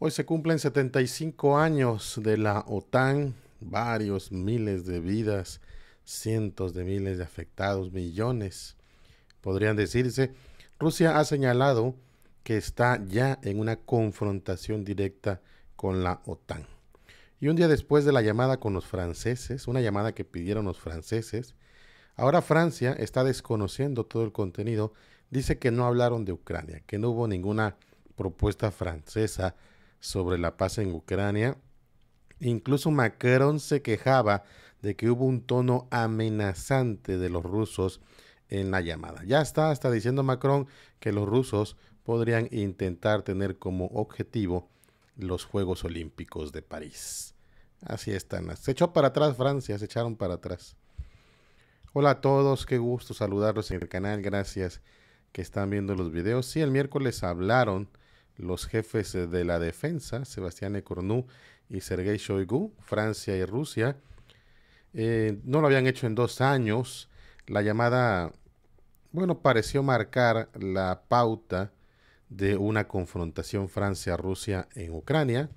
Hoy se cumplen 75 años de la OTAN, varios miles de vidas, cientos de miles de afectados, millones, podrían decirse. Rusia ha señalado que está ya en una confrontación directa con la OTAN. Y un día después de la llamada con los franceses, una llamada que pidieron los franceses, ahora Francia está desconociendo todo el contenido, dice que no hablaron de Ucrania, que no hubo ninguna propuesta francesa sobre la paz en Ucrania. Incluso Macron se quejaba de que hubo un tono amenazante de los rusos en la llamada. Ya está hasta diciendo Macron que los rusos podrían intentar tener como objetivo los Juegos Olímpicos de París. Así están. Se echó para atrás Francia, se echaron para atrás. Hola a todos, qué gusto saludarlos en el canal. Gracias que están viendo los videos. Sí, el miércoles hablaron los jefes eh, de la defensa, Sebastián Ecornu y Sergei Shoigu, Francia y Rusia, eh, no lo habían hecho en dos años. La llamada, bueno, pareció marcar la pauta de una confrontación Francia-Rusia en Ucrania.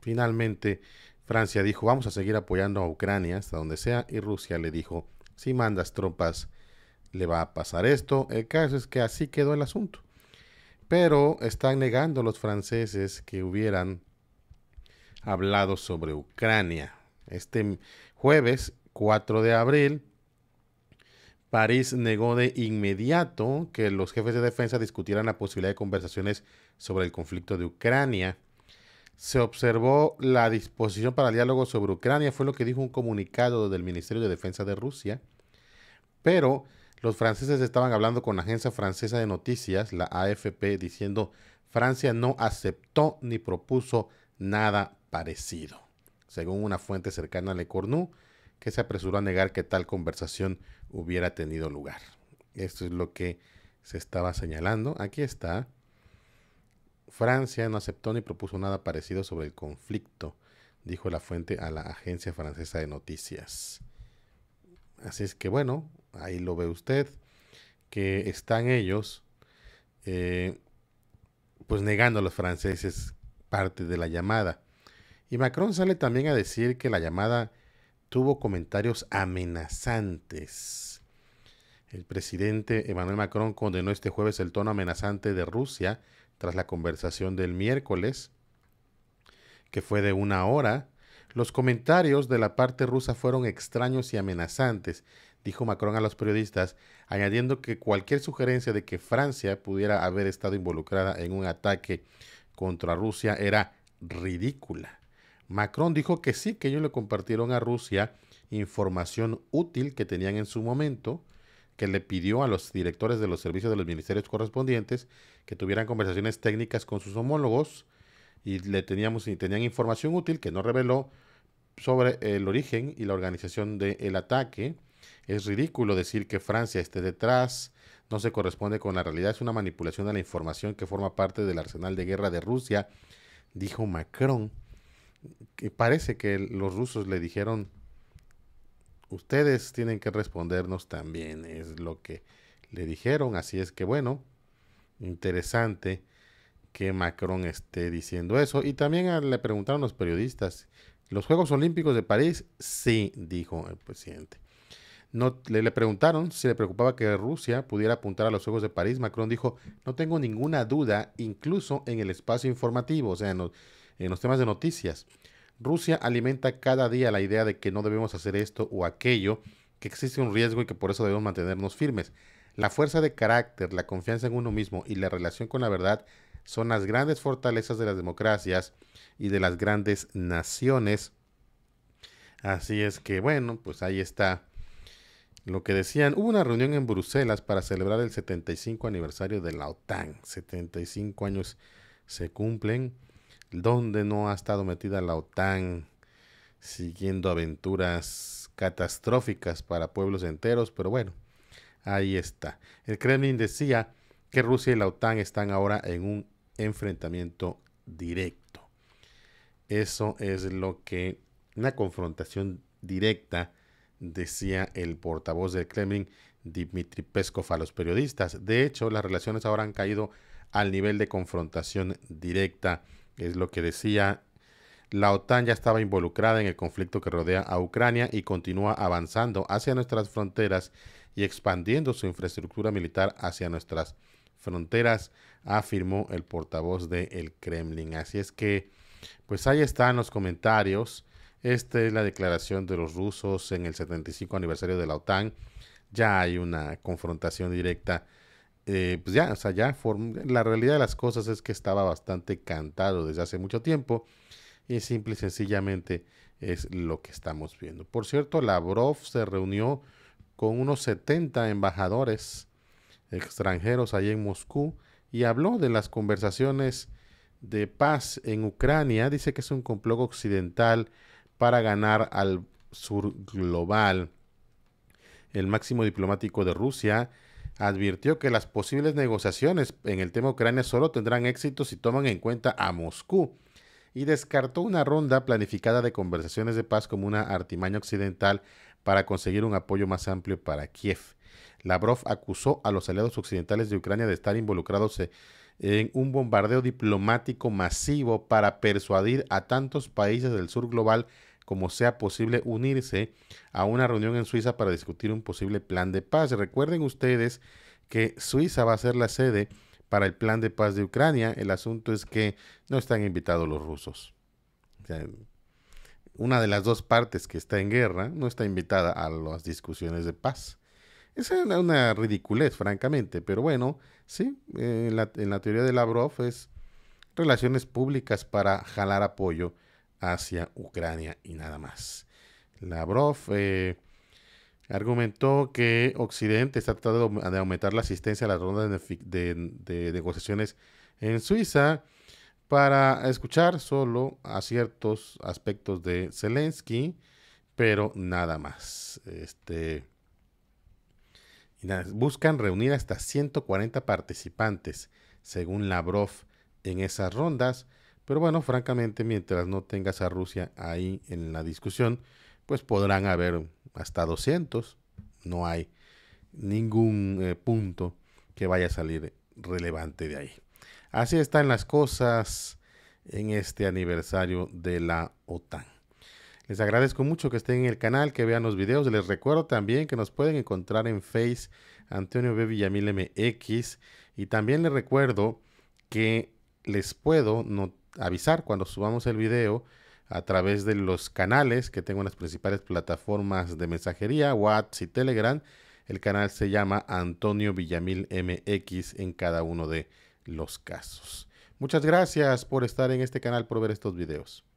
Finalmente, Francia dijo, vamos a seguir apoyando a Ucrania hasta donde sea, y Rusia le dijo, si mandas tropas, le va a pasar esto. El caso es que así quedó el asunto. Pero están negando los franceses que hubieran hablado sobre Ucrania. Este jueves 4 de abril, París negó de inmediato que los jefes de defensa discutieran la posibilidad de conversaciones sobre el conflicto de Ucrania se observó la disposición para el diálogo sobre Ucrania, fue lo que dijo un comunicado del Ministerio de Defensa de Rusia, pero los franceses estaban hablando con la agencia francesa de noticias, la AFP, diciendo Francia no aceptó ni propuso nada parecido, según una fuente cercana a Le Cornu, que se apresuró a negar que tal conversación hubiera tenido lugar. Esto es lo que se estaba señalando. Aquí está. Francia no aceptó ni propuso nada parecido sobre el conflicto, dijo la fuente a la agencia francesa de noticias. Así es que bueno, ahí lo ve usted, que están ellos, eh, pues negando a los franceses parte de la llamada. Y Macron sale también a decir que la llamada tuvo comentarios amenazantes. El presidente Emmanuel Macron condenó este jueves el tono amenazante de Rusia tras la conversación del miércoles, que fue de una hora, los comentarios de la parte rusa fueron extraños y amenazantes, dijo Macron a los periodistas, añadiendo que cualquier sugerencia de que Francia pudiera haber estado involucrada en un ataque contra Rusia era ridícula. Macron dijo que sí, que ellos le compartieron a Rusia información útil que tenían en su momento, que le pidió a los directores de los servicios de los ministerios correspondientes que tuvieran conversaciones técnicas con sus homólogos y le teníamos y tenían información útil que no reveló sobre el origen y la organización del ataque. Es ridículo decir que Francia esté detrás, no se corresponde con la realidad, es una manipulación de la información que forma parte del arsenal de guerra de Rusia, dijo Macron. Que parece que los rusos le dijeron, ustedes tienen que respondernos también, es lo que le dijeron, así es que bueno, interesante que Macron esté diciendo eso. Y también ah, le preguntaron los periodistas, ¿los Juegos Olímpicos de París? Sí, dijo el presidente. No, le, preguntaron si le preocupaba que Rusia pudiera apuntar a los Juegos de París. Macron dijo, no tengo ninguna duda, incluso en el espacio informativo, o sea, en los temas de noticias. Rusia alimenta cada día la idea de que no debemos hacer esto o aquello, que existe un riesgo y que por eso debemos mantenernos firmes. La fuerza de carácter, la confianza en uno mismo y la relación con la verdad son las grandes fortalezas de las democracias y de las grandes naciones. Así es que bueno, pues ahí está lo que decían. Hubo una reunión en Bruselas para celebrar el 75 aniversario de la OTAN. 75 años se cumplen. donde no ha estado metida la OTAN siguiendo aventuras catastróficas para pueblos enteros? Pero bueno, ahí está. El Kremlin decía que Rusia y la OTAN están ahora en un enfrentamiento directo. Eso es lo que una confrontación directa decía el portavoz del Kremlin, Dmitry Peskov, a los periodistas. De hecho, las relaciones ahora han caído al nivel de confrontación directa, es lo que decía. La OTAN ya estaba involucrada en el conflicto que rodea a Ucrania y continúa avanzando hacia nuestras fronteras y expandiendo su infraestructura militar hacia nuestras fronteras, afirmó el portavoz del el Kremlin. Así es que, pues ahí están los comentarios. Esta es la declaración de los rusos en el 75 aniversario de la OTAN. Ya hay una confrontación directa. Eh, pues ya, o sea, ya la realidad de las cosas es que estaba bastante cantado desde hace mucho tiempo y simple y sencillamente es lo que estamos viendo. Por cierto, Lavrov se reunió con unos 70 embajadores extranjeros allí en Moscú y habló de las conversaciones de paz en Ucrania. Dice que es un complot occidental para ganar al sur global. El máximo diplomático de Rusia advirtió que las posibles negociaciones en el tema Ucrania solo tendrán éxito si toman en cuenta a Moscú y descartó una ronda planificada de conversaciones de paz como una artimaña occidental para conseguir un apoyo más amplio para Kiev. Lavrov acusó a los aliados occidentales de Ucrania de estar involucrados e, en un bombardeo diplomático masivo para persuadir a tantos países del sur global como sea posible unirse a una reunión en Suiza para discutir un posible plan de paz. Recuerden ustedes que Suiza va a ser la sede para el plan de paz de Ucrania. El asunto es que no están invitados los rusos. una de las dos partes que está en guerra no está invitada a las discusiones de paz. Es una, ridiculez, francamente, pero bueno, sí, eh, en la teoría de Lavrov es relaciones públicas para jalar apoyo hacia Ucrania y nada más. Lavrov eh, argumentó que Occidente está tratando de aumentar la asistencia a las rondas de, de, negociaciones en Suiza para escuchar solo a ciertos aspectos de Zelensky, pero nada más. Este, buscan reunir hasta 140 participantes, según Lavrov, en esas rondas. Pero bueno, francamente, mientras no tengas a Rusia ahí en la discusión, pues podrán haber hasta 200. No hay ningún eh, punto que vaya a salir relevante de ahí. Así están las cosas en este aniversario de la OTAN. Les agradezco mucho que estén en el canal, que vean los videos. Les recuerdo también que nos pueden encontrar en Face Antonio B. Villamil MX. Y también les recuerdo que les puedo avisar cuando subamos el video a través de los canales que tengo en las principales plataformas de mensajería, WhatsApp y Telegram. El canal se llama Antonio Villamil MX en cada uno de los casos. Muchas gracias por estar en este canal, por ver estos videos.